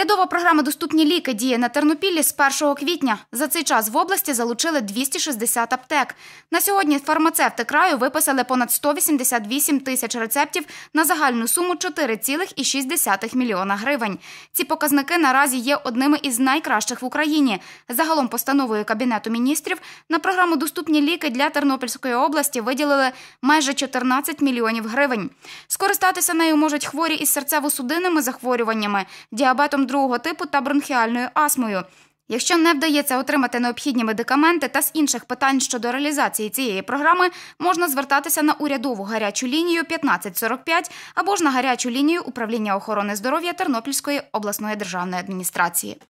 Урядова програма Доступні ліки діє на Тернопіллі з 1 квітня. За цей час в області залучили 260 аптек. На сьогодні фармацевти краю виписали понад 188 тисяч рецептів на загальну суму 4,6 мільйона гривень. Ці показники наразі є одними із найкращих в Україні. Загалом постановою Кабінету міністрів на програму Доступні ліки для Тернопільської області виділили майже 14 мільйонів гривень. Скористатися нею можуть хворі із серцево-судинними захворюваннями, діабетом другого типу та бронхіальною астмою. Якщо не вдається отримати необхідні медикаменти та з інших питань щодо реалізації цієї програми, можна звертатися на урядову гарячу лінію 1545 або ж на гарячу лінію управління охорони здоров'я Тернопільської обласної державної адміністрації.